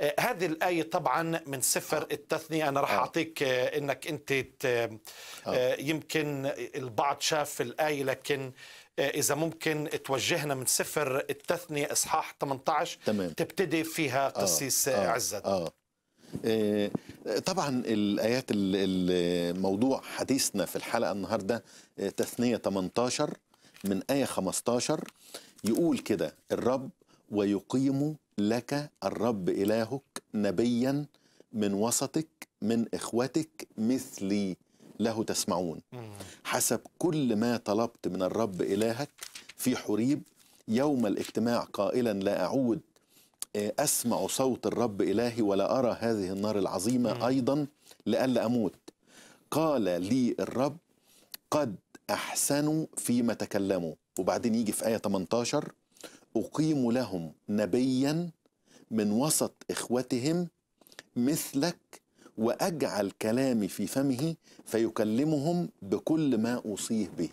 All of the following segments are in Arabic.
آه، هذه الآية طبعا من سفر آه. التثنية أنا راح آه. أعطيك أنك أنت يمكن البعض شاف الآية لكن إذا ممكن توجهنا من سفر التثنية إصحاح 18 تمام. تبتدي فيها قسيس آه. آه. عزت آه. آه. طبعا الآيات الموضوع حديثنا في الحلقة النهاردة تثنية 18 من آية 15 يقول كده الرب ويقيم لك الرب إلهك نبيا من وسطك من إخوتك مثلي له تسمعون حسب كل ما طلبت من الرب إلهك في حريب يوم الاجتماع قائلا لا أعود آه، أسمع صوت الرب إلهي ولا أرى هذه النار العظيمة أيضا لئلا أموت قال لي الرب قد أحسنوا فيما تكلموا وبعدين يجي في آية 18 أقيم لهم نبيا من وسط إخوتهم مثلك وأجعل كلامي في فمه فيكلمهم بكل ما أوصيه به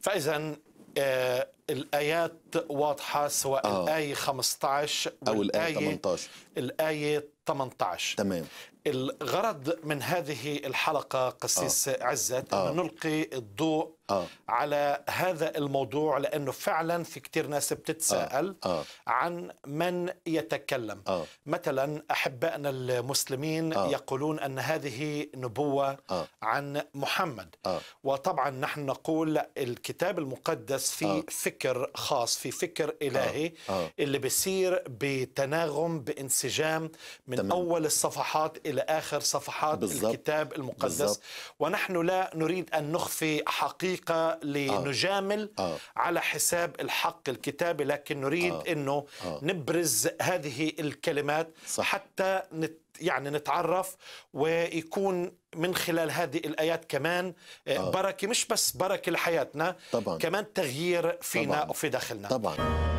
فإذا آه الآيات واضحة سواء آه. الآية 15 أو الآية 18 الآية 18 تمام الغرض من هذه الحلقة قسيس آه. عزت آه. أن نلقي الضوء آه. على هذا الموضوع لأنه فعلا في كتير ناس بتتساءل آه. آه. عن من يتكلم آه. مثلا أحبائنا المسلمين آه. يقولون أن هذه نبوة آه. عن محمد آه. وطبعا نحن نقول الكتاب المقدس في آه. فكرة فكر خاص في فكر آه، إلهي آه. آه. اللي بيصير بتناغم بانسجام من تمام. أول الصفحات إلى آخر صفحات بالزبط. الكتاب المقدس بالزبط. ونحن لا نريد أن نخفي حقيقة آه. لنجامل آه. آه. على حساب الحق الكتابي لكن نريد آه. أنه آه. نبرز هذه الكلمات صح. حتى نت يعني نتعرف ويكون من خلال هذه الآيات كمان آه،, آه. بركة مش بس بركة لحياتنا طبعا. كمان تغيير فينا طبعا. وفي داخلنا طبعا